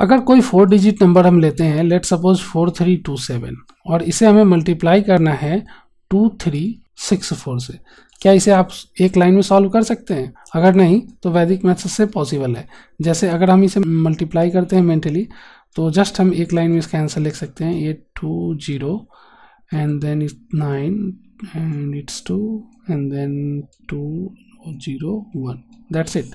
अगर कोई four digit number हम लेते हैं let suppose four three two seven और इसे हमें मल्टीप्लाई करना है टू थ्री सिक्स फोर से क्या इसे आप एक लाइन में सॉल्व कर सकते हैं अगर नहीं तो वैदिक मैथ्स से पॉसिबल है जैसे अगर हम इसे मल्टीप्लाई करते हैं मेंटली तो जस्ट हम एक लाइन में इसका आंसर लिख सकते हैं eight two zero and then it's nine and it's two and then two zero one that's it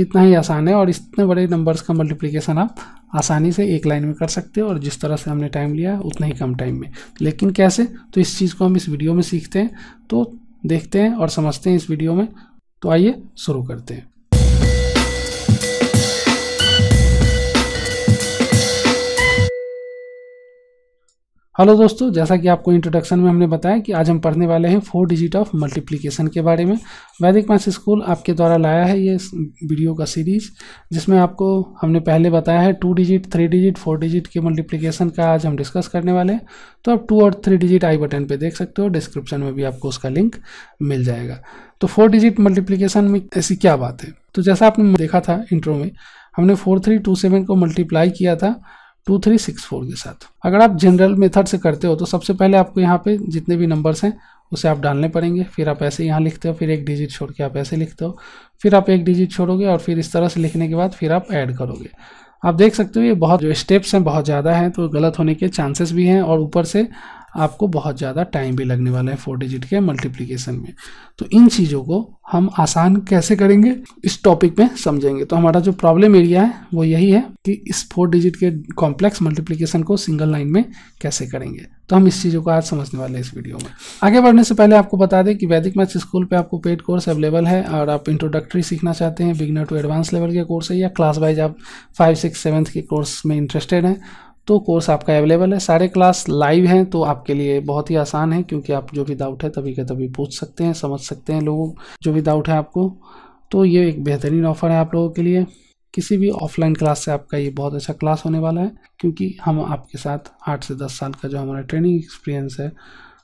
इतना ही आसान है और इतने बड़े नंबर्स का मल्टीप्लिकेशन आप आसानी से एक लाइन में कर सकते हो और जिस तरह से हमने टाइम लिया उतना ही कम टाइम में लेकिन कैसे तो इस चीज़ को हम इस वीडियो में सीखते हैं तो देखते हैं और समझते हैं इस वीडियो में तो आइए शुरू करते हैं हेलो दोस्तों जैसा कि आपको इंट्रोडक्शन में हमने बताया कि आज हम पढ़ने वाले हैं फोर डिजिट ऑफ मल्टीप्लिकेशन के बारे में वैदिक मैथ्स स्कूल आपके द्वारा लाया है ये वीडियो का सीरीज जिसमें आपको हमने पहले बताया है two digit three digit four digit के मल्टीप्लिकेशन का आज हम डिस्कस करने वाले हैं तो आप टू और थ्री डिजिट आई बटन पर देख सकते हो डिस्क्रिप्शन में भी आपको उसका लिंक मिल जाएगा तो फोर डिजिट मल्टीप्लीकेशन में ऐसी क्या बात है तो जैसा आपने देखा था इंट्रो में हमने फोर थ्री टू सेवन को मल्टीप्लाई किया था टू थ्री सिक्स फोर के साथ अगर आप जनरल मेथड से करते हो तो सबसे पहले आपको यहाँ पे जितने भी नंबर्स हैं उसे आप डालने पड़ेंगे फिर आप ऐसे यहाँ लिखते हो फिर एक डिजिट छोड़ के आप ऐसे लिखते हो फिर आप एक डिजिट छोड़ोगे और फिर इस तरह से लिखने के बाद फिर आप ऐड करोगे आप देख सकते हो ये बहुत जो स्टेप्स हैं बहुत ज़्यादा हैं तो गलत होने के चांसेस भी हैं और ऊपर से आपको बहुत ज़्यादा टाइम भी लगने वाला है फोर डिजिट के मल्टीप्लीकेशन में तो इन चीज़ों को हम आसान कैसे करेंगे इस टॉपिक में समझेंगे तो हमारा जो प्रॉब्लम एरिया है वो यही है कि इस फोर डिजिट के कॉम्प्लेक्स मल्टीप्लीकेशन को सिंगल लाइन में कैसे करेंगे तो हम इस चीज़ों को आज समझने वाले हैं इस वीडियो में आगे बढ़ने से पहले आपको बता दें कि वैदिक मैथ्स स्कूल पर आपको पेड कोर्स अवेलेबल है और आप इंट्रोडक्टरी सीखना चाहते हैं बिगनर टू एडवांस लेवल के कोर्स है या क्लास वाइज आप फाइव सिक्स सेवन्थ के कोर्स में इंटरेस्टेड हैं तो कोर्स आपका अवेलेबल है सारे क्लास लाइव हैं तो आपके लिए बहुत ही आसान है क्योंकि आप जो भी डाउट है तभी के तभी पूछ सकते हैं समझ सकते हैं लोगों जो भी डाउट है आपको तो ये एक बेहतरीन ऑफर है आप लोगों के लिए किसी भी ऑफलाइन क्लास से आपका ये बहुत अच्छा क्लास होने वाला है क्योंकि हम आपके साथ आठ से दस साल का जो हमारा ट्रेनिंग एक्सपीरियंस है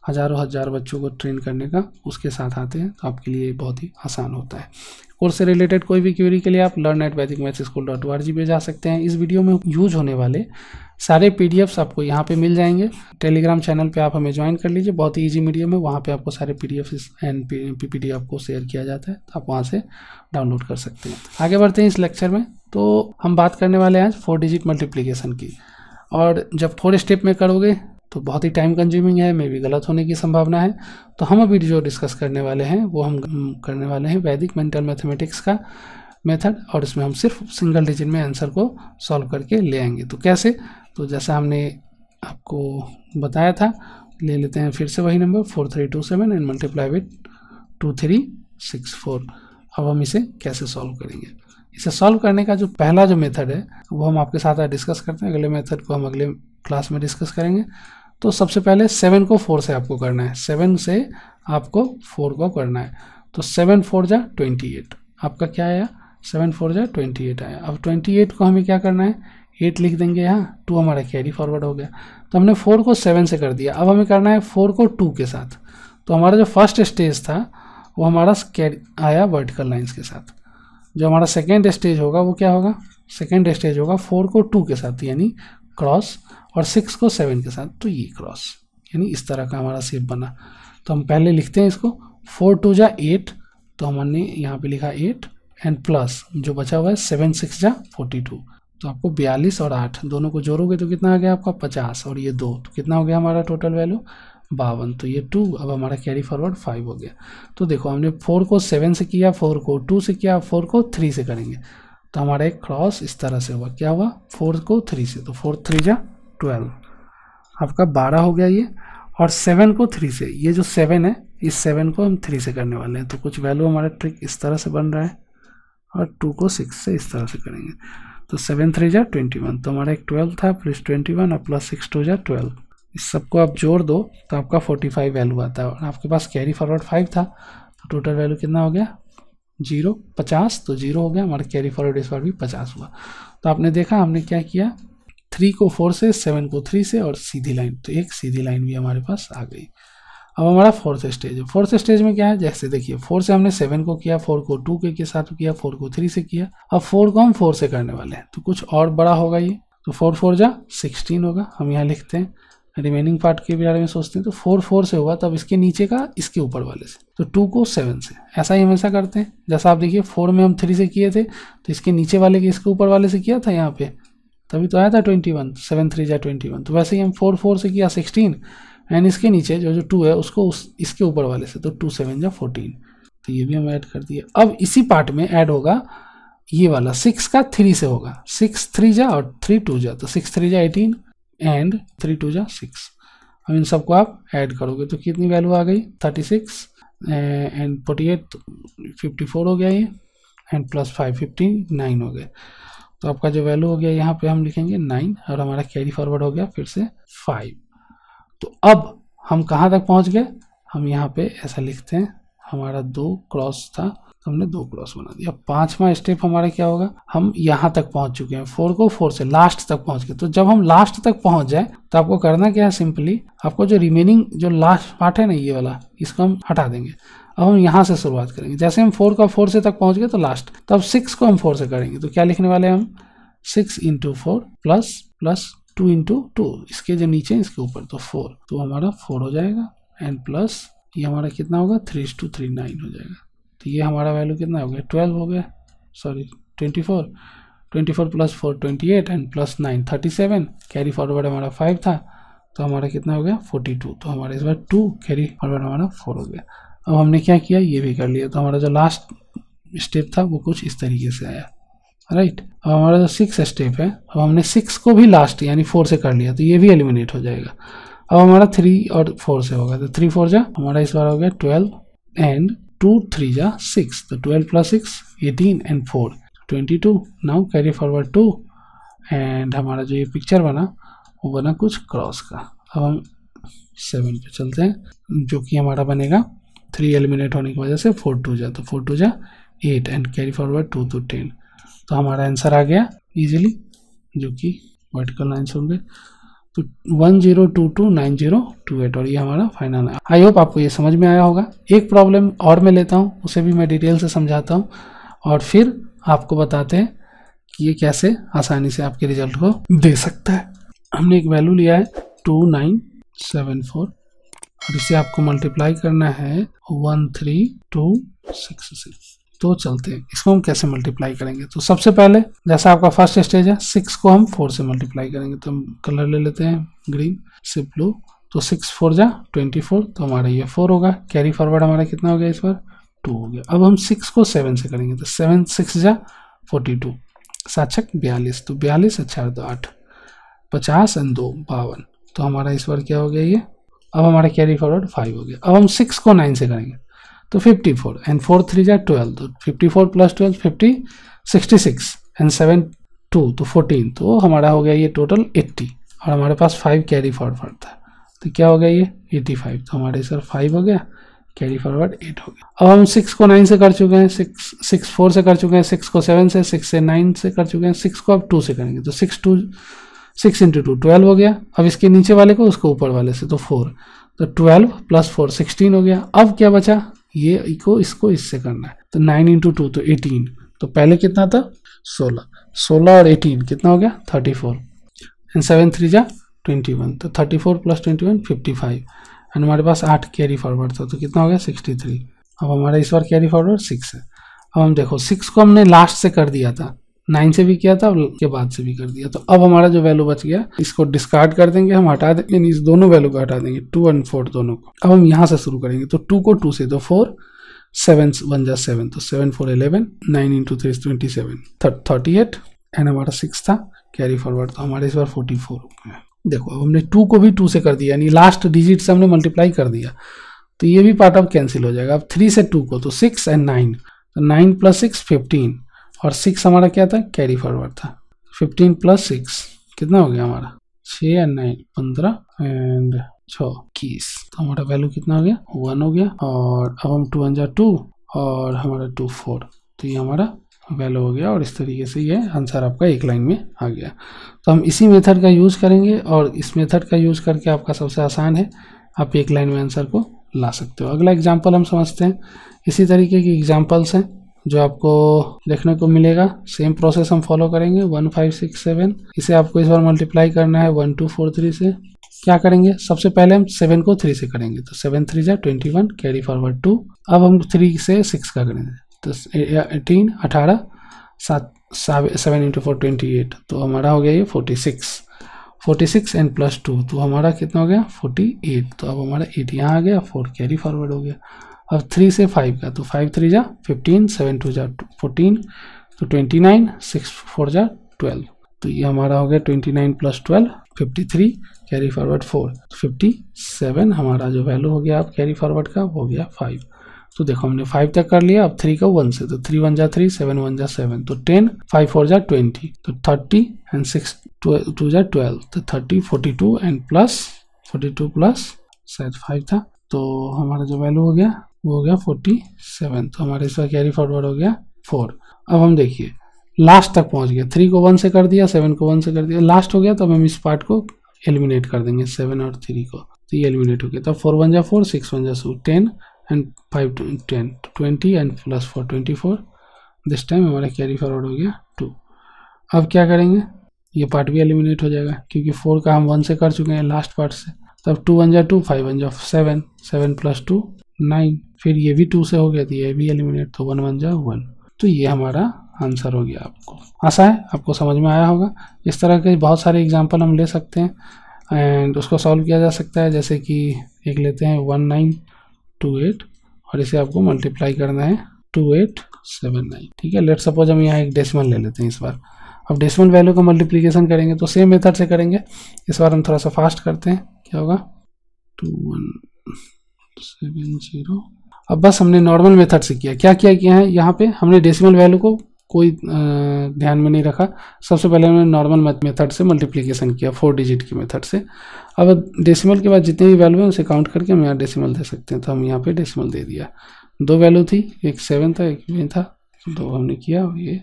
हज़ारों हज़ार बच्चों को ट्रेन करने का उसके साथ आते हैं तो आपके लिए बहुत ही आसान होता है कोर्स से रिलेटेड कोई भी क्यूरी के लिए आप learn at Vedic math school dot O R G पे जा सकते हैं इस वीडियो में यूज होने वाले सारे एफ्स आपको यहाँ पे मिल जाएंगे टेलीग्राम चैनल पे आप हमें ज्वाइन कर लीजिए बहुत ही ईजी मीडियम है वहाँ पे आपको सारे P D F and D आपको शेयर किया जाता है तो आप वहाँ से डाउनलोड कर सकते हैं आगे बढ़ते हैं इस लेक्चर में तो हम बात करने वाले हैं आज फोर डिजिट मल्टीप्लीकेशन की और जब थोड़े स्टेप में करोगे तो बहुत ही टाइम कंज्यूमिंग है मे भी गलत होने की संभावना है तो हम अभी जो डिस्कस करने वाले हैं वो हम करने वाले हैं वैदिक मेंटल मैथमेटिक्स का मेथड और इसमें हम सिर्फ सिंगल डिजिट में आंसर को सॉल्व करके ले आएंगे तो कैसे तो जैसा हमने आपको बताया था ले लेते हैं फिर से वही number four three two seven and multiply with two three six four अब हम इसे कैसे सॉल्व करेंगे इसे सॉल्व करने का जो पहला जो मेथड है वो हम आपके साथ डिस्कस करते हैं अगले मेथड को हम अगले क्लास में डिस्कस करेंगे तो सबसे पहले सेवन को फोर से आपको करना है सेवन से आपको फोर को करना है तो सेवन फोर जा ट्वेंटी एट आपका क्या आया सेवन फोर जा ट्वेंटी एट आया अब ट्वेंटी एट को हमें क्या करना है एट लिख देंगे यहाँ टू हमारा कैरी फॉरवर्ड हो गया तो हमने फोर को सेवन से कर दिया अब हमें करना है फोर को टू के साथ तो हमारा जो फर्स्ट स्टेज था वो हमारा कैरी आया वर्टिकल लाइन्स के साथ जो हमारा सेकेंड स्टेज होगा वो क्या होगा सेकेंड स्टेज होगा फोर को टू के साथ यानी क्रॉस और सिक्स को सेवन के साथ तो ये क्रॉस यानी इस तरह का हमारा सेप बना तो हम पहले लिखते हैं इसको फोर टू जा एट तो हमने यहाँ पे लिखा एट एंड प्लस जो बचा हुआ है सेवन सिक्स जा फोर्टी टू तो आपको बयालीस और आठ दोनों को जोड़ोगे तो कितना आ गया आपका पचास और ये दो तो कितना हो गया हमारा टोटल वैल्यू बावन तो ये टू अब हमारा कैरी फॉरवर्ड फाइव हो गया तो देखो हमने फोर को सेवन से किया फोर को टू से किया फोर को थ्री से करेंगे तो हमारा एक क्रॉस इस तरह से हुआ क्या हुआ फोर्थ को थ्री से तो फोर्थ थ्री जा ट्वेल्व आपका बारह हो गया ये और सेवन को थ्री से ये जो सेवन है इस सेवन को हम थ्री से करने वाले हैं तो कुछ वैल्यू हमारा ट्रिक इस तरह से बन रहा है और टू को सिक्स से इस तरह से करेंगे तो सेवन थ्री जा ट्वेंटी वन तो हमारा एक ट्वेल्व था प्लस ट्वेंटी वन और प्लस सिक्स टू जा ट्वेल्व इस सबको आप जोड़ दो तो आपका फोर्टी फाइव वैल्यू आता है और आपके पास कैरी फॉरवर्ड फाइव था तो टोटल वैल्यू कितना हो गया जीरो पचास तो जीरो हो गया हमारा कैरी फॉरवर्ड इस बार भी पचास हुआ तो आपने देखा हमने क्या किया थ्री को फोर से सेवन को थ्री से और सीधी लाइन तो एक सीधी लाइन भी हमारे पास आ गई अब हमारा फोर्थ स्टेज है फोर्थ स्टेज में क्या है जैसे देखिए फोर से हमने सेवन को किया फोर को टू के, के साथ किया फोर को थ्री से किया अब फोर को हम फोर से करने वाले हैं तो कुछ और बड़ा होगा ये तो फोर फोर जा सिक्सटीन होगा हम यहाँ लिखते हैं रिमेनिंग पार्ट के बारे में सोचते हैं तो फोर फोर से होगा तब इसके नीचे का इसके ऊपर वाले से तो टू को सेवन से ऐसा ही हमेशा करते हैं जैसा आप देखिए फोर में हम थ्री से किए थे तो इसके नीचे वाले के इसके ऊपर वाले से किया था यहाँ पे तभी तो आया था ट्वेंटी वन सेवन थ्री या ट्वेंटी वन तो वैसे ही हम फोर फोर से किया सिक्सटीन एंड इसके नीचे जो जो टू है उसको उस इसके ऊपर वाले से तो टू सेवन या फोर्टीन तो ये भी हम ऐड कर दिए अब इसी पार्ट में ऐड होगा ये वाला सिक्स का थ्री से होगा सिक्स थ्री जा और थ्री टू जा तो सिक्स थ्री जा एटीन एंड थ्री टू जा सिक्स अब इन सबको आप ऐड करोगे तो कितनी वैल्यू आ गई thirty six and forty eight fifty four हो गया ये and plus five fifty nine हो गया तो आपका जो वैल्यू हो गया यहाँ पे हम लिखेंगे नाइन और हमारा कैरी फॉरवर्ड हो गया फिर से फाइव तो अब हम कहाँ तक पहुँच गए हम यहाँ पे ऐसा लिखते हैं हमारा दो क्रॉस था हमने दो क्रॉस बना दिया पांचवा स्टेप हमारा क्या होगा हम यहाँ तक पहुंच चुके हैं फोर को फोर से लास्ट तक पहुंच गए तो जब हम लास्ट तक पहुंच जाए तो आपको करना क्या है सिंपली आपको जो रिमेनिंग जो लास्ट पार्ट है ना ये वाला इसको हम हटा देंगे अब हम यहाँ से शुरुआत करेंगे जैसे हम फोर का फोर से तक पहुंच गए तो लास्ट तब सिक्स को हम फोर से करेंगे तो क्या लिखने वाले हम six into four plus plus two into two इसके जो नीचे इसके ऊपर तो फोर तो हमारा फोर हो जाएगा एंड प्लस ये हमारा कितना होगा थ्री टू थ्री नाइन हो जाएगा तो ये हमारा वैल्यू कितना हो गया ट्वेल्व हो गया sorry twenty four twenty four plus four twenty eight and plus nine thirty seven carry forward हमारा फाइव था तो हमारा कितना हो गया फोर्टी टू तो हमारा इस बार टू कैरी फॉरवर्ड हमारा फोर हो गया अब हमने क्या किया ये भी कर लिया तो हमारा जो लास्ट स्टेप था वो कुछ इस तरीके से आया राइट अब हमारा जो सिक्स स्टेप है अब हमने सिक्स को भी लास्ट यानी फोर से कर लिया तो ये भी एलिमिनेट हो जाएगा अब हमारा थ्री और फोर से होगा तो थ्री फोर जा हमारा इस बार हो गया twelve and 2 3 are 6 the 12 plus eighteen and four twenty two now carry forward two and हमारा जो ये पिक्चर बना वो बना कुछ क्रॉस का अब हम सेवन पे चलते हैं जो कि हमारा बनेगा थ्री एलिमिनेट होने की वजह से फोर टू जा तो फोर टू जा eight and carry forward two two ten तो हमारा आंसर आ गया इजीली जो कि वर्टिकल लाइन्स होंगे तो one zero two two nine zero two eight और ये हमारा फाइनल है आई होप आपको ये समझ में आया होगा एक प्रॉब्लम और मैं लेता हूँ उसे भी मैं डिटेल से समझाता हूँ और फिर आपको बताते हैं कि ये कैसे आसानी से आपके रिजल्ट को दे सकता है हमने एक वैल्यू लिया है टू नाइन सेवन फोर और इसे आपको मल्टीप्लाई करना है one three two six six तो चलते हैं इसको हम कैसे मल्टीप्लाई करेंगे तो सबसे पहले जैसा आपका फर्स्ट स्टेज है सिक्स को हम फोर से मल्टीप्लाई करेंगे तो हम कलर ले लेते हैं ग्रीन से ब्लू तो सिक्स फोर जा ट्वेंटी फोर तो हमारा ये फोर होगा कैरी फॉरवर्ड हमारा कितना हो गया इस बार टू हो गया अब हम सिक्स को सेवन से करेंगे तो सेवन सिक्स जा फोर्टी टू सात बयालीस तो बयालीस अच्छा दो तो आठ पचास एंड दो बावन तो हमारा इस बार क्या हो गया ये अब हमारा कैरी फॉरवर्ड फाइव हो गया अब हम सिक्स को नाइन से करेंगे तो 54 एंड फोर थ्री जा ट्वेल्व तो fifty four plus twelve fifty sixty six and seven two तो फोर्टीन तो हमारा हो गया ये टोटल एट्टी और हमारे पास फाइव कैरी फॉरवर्ड था तो क्या हो गया ये एटी फाइव तो हमारे सर फाइव हो गया कैरी फॉरवर्ड एट हो गया अब हम सिक्स को नाइन से कर चुके हैं सिक्स सिक्स फोर से कर चुके हैं सिक्स को सेवन से सिक्स से नाइन से कर चुके हैं सिक्स को अब टू से करेंगे तो six two six into two twelve हो गया अब इसके नीचे वाले को उसको ऊपर वाले से तो फोर तो ट्वेल्व प्लस फोर सिक्सटीन हो गया अब क्या बचा ये इको इसको इससे करना है तो नाइन इंटू टू तो एटीन तो पहले कितना था सोलह सोलह और एटीन कितना हो गया thirty four and seven three जा ट्वेंटी वन तो thirty four plus twenty one fifty five and हमारे पास आठ कैरी फॉरवर्ड था तो कितना हो गया सिक्सटी थ्री अब हमारा इस बार कैरी फॉरवर्ड सिक्स है अब हम देखो सिक्स को हमने लास्ट से कर दिया था नाइन से भी किया था के बाद से भी कर दिया तो अब हमारा जो वैल्यू बच गया इसको डिस्कार्ड कर देंगे हम हटा देंगे इस दोनों वैल्यू को हटा देंगे टू एंड फोर दोनों को अब हम यहाँ से शुरू करेंगे तो टू को टू से तो फोर सेवन वन जा सेवन तो seven four eleven nine into three twenty seven thirty eight and हमारा सिक्स था कैरी फॉरवर्ड तो हमारे इस बार फोर्टी फोर हो गया देखो अब हमने टू को भी टू से कर दिया यानी लास्ट डिजिट से हमने मल्टीप्लाई कर दिया तो ये भी पार्ट अब कैंसिल हो जाएगा अब थ्री से टू को तो सिक्स एंड नाइन तो नाइन प्लस सिक्स फिफ्टीन और सिक्स हमारा क्या था कैरी फॉरवर्ड था फिफ्टीन प्लस सिक्स कितना हो गया हमारा छ एंड नाइन पंद्रह एंड छ इक्कीस तो हमारा वैल्यू कितना हो गया वन हो गया और अब हम टू वन टू और हमारा टू फोर तो ये हमारा वैल्यू हो गया और इस तरीके से ये आंसर आपका एक लाइन में आ गया तो हम इसी मेथड का यूज़ करेंगे और इस मेथड का यूज़ करके आपका सबसे आसान है आप एक लाइन में आंसर को ला सकते हो अगला एग्जाम्पल हम समझते हैं इसी तरीके की एग्जाम्पल्स हैं जो आपको देखने को मिलेगा सेम प्रोसेस हम फॉलो करेंगे वन फाइव सिक्स सेवन इसे आपको इस बार मल्टीप्लाई करना है वन टू फोर थ्री से क्या करेंगे सबसे पहले हम सेवन को थ्री से करेंगे तो सेवन थ्री जा twenty one carry forward two अब हम थ्री से सिक्स का करेंगे तो एटीन अठारह सात seven into four twenty eight तो हमारा हो गया ये forty six forty six and plus two तो हमारा कितना हो गया फोर्टी एट तो अब हमारा एट यहाँ आ गया फोर कैरी फॉरवर्ड हो गया अब थ्री से फाइव का तो फाइव थ्री जा फिफ्टीन सेवन टू जा फोर्टीन तो ट्वेंटी नाइन सिक्स फोर जा ट्वेल्व तो ये हमारा हो गया twenty nine plus twelve fifty three carry forward four fifty seven हमारा जो वैल्यू हो गया आप कैरी फॉरवर्ड का हो गया फाइव तो देखो हमने फाइव तक कर लिया अब थ्री का वन से तो थ्री वन जा थ्री सेवन वन जा सेवन तो टेन फाइव फोर जा ट्वेंटी तो थर्टी एंड सिक्स टू जा ट्वेल्व तो thirty forty two and plus forty two plus शायद फाइव था तो हमारा जो वैल्यू हो गया वो हो गया फोर्टी सेवन तो हमारे इसका कैरी फॉरवर्ड हो गया फोर अब हम देखिए लास्ट तक पहुंच गया थ्री को वन से कर दिया सेवन को वन से कर दिया लास्ट हो गया तो हम इस पार्ट को एलिमिनेट कर देंगे सेवन और थ्री को तो ये एलिमिनेट हो गया तो फोर वन जा फोर सिक्स वन जा so ten and five ten twenty and plus four twenty four this time हमारा कैरी फॉरवर्ड हो गया टू अब क्या करेंगे ये पार्ट भी एलिमिनेट हो जाएगा क्योंकि फोर का हम वन से कर चुके हैं लास्ट पार्ट से तब टू वन जा टू फाइव वन जा seven seven plus two nine फिर ये भी टू से हो गया तो ये भी एलिमिनेट तो वन वन जा वन तो ये हमारा आंसर हो गया आपको आशा है आपको समझ में आया होगा इस तरह के बहुत सारे एग्जाम्पल हम ले सकते हैं एंड उसको सॉल्व किया जा सकता है जैसे कि एक लेते हैं वन नाइन टू एट और इसे आपको मल्टीप्लाई करना है टू एट सेवन नाइन ठीक है लेट सपोज हम यहाँ एक डेसिमल ले लेते हैं इस बार अब डेसिमल वैल्यू का मल्टीप्लीकेशन करेंगे तो सेम मेथड से करेंगे इस बार हम थोड़ा सा फास्ट करते हैं क्या होगा टू वन सेवन जीरो अब बस हमने नॉर्मल मेथड से किया क्या क्या किया है यहाँ पे हमने डेसिमल वैल्यू को कोई ध्यान में नहीं रखा सबसे पहले हमने नॉर्मल मेथड से मल्टीप्लिकेशन किया फोर डिजिट की मेथड से अब डेसिमल के बाद जितने भी वैल्यू हैं उसे काउंट करके हम यहाँ डेसिमल दे सकते हैं तो हम यहाँ पे डेसिमल दे दिया दो वैल्यू थी एक सेवन था एक वन था तो दो हमने किया ये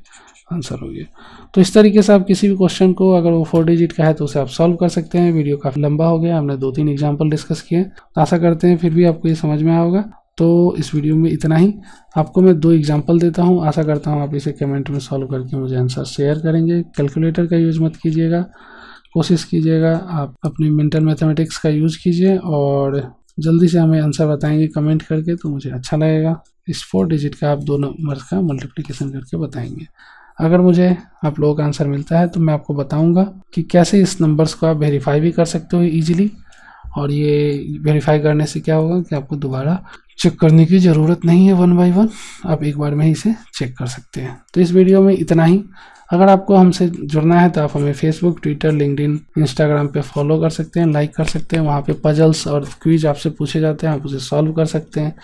आंसर हो गया तो इस तरीके से आप किसी भी क्वेश्चन को अगर वो फोर डिजिट का है तो उसे आप सॉल्व कर सकते हैं वीडियो काफ़ी लंबा हो गया हमने दो तीन एग्जाम्पल डिस्कस किए तो आशा करते हैं फिर भी आपको ये समझ में आएगा तो इस वीडियो में इतना ही आपको मैं दो एग्जाम्पल देता हूँ आशा करता हूँ आप इसे कमेंट में सॉल्व करके मुझे आंसर शेयर करेंगे कैलकुलेटर का यूज़ मत कीजिएगा कोशिश कीजिएगा आप अपनी मेंटल मैथमेटिक्स का यूज़ कीजिए और जल्दी से हमें आंसर बताएंगे कमेंट करके तो मुझे अच्छा लगेगा इस फोर डिजिट का आप दो नंबर का मल्टीप्लीकेशन करके बताएंगे अगर मुझे आप लोगों का आंसर मिलता है तो मैं आपको बताऊंगा कि कैसे इस नंबर्स को आप वेरीफाई भी कर सकते हो इजीली और ये वेरीफाई करने से क्या होगा कि आपको दोबारा चेक करने की ज़रूरत नहीं है वन बाय वन आप एक बार में ही इसे चेक कर सकते हैं तो इस वीडियो में इतना ही अगर आपको हमसे जुड़ना है तो आप हमें फेसबुक ट्विटर लिंकडिन इंस्टाग्राम पे फॉलो कर सकते हैं लाइक कर सकते हैं वहाँ पे पजल्स और क्विज आपसे पूछे जाते हैं आप उसे सॉल्व कर सकते हैं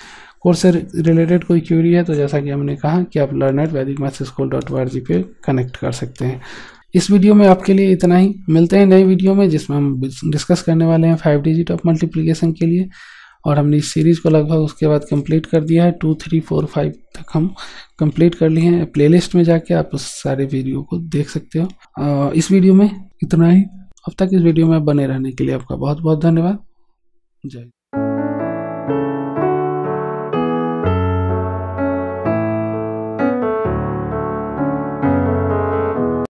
कोर्स से रिलेटेड कोई क्यूरी है तो जैसा कि हमने कहा कि आप learn at Vedic math school dot O पे कनेक्ट कर सकते हैं इस वीडियो में आपके लिए इतना ही मिलते हैं नए वीडियो में जिसमें हम डिस्कस करने वाले हैं फाइव डिजिट ऑफ मल्टीप्लीकेशन के लिए और हमने इस सीरीज़ को लगभग उसके बाद कंप्लीट कर दिया है टू थ्री फोर फाइव तक हम कंप्लीट कर लिए हैं प्लेलिस्ट में जाके आप उस सारे वीडियो को देख सकते हो इस वीडियो में इतना ही अब तक इस वीडियो में बने रहने के लिए आपका बहुत बहुत धन्यवाद जय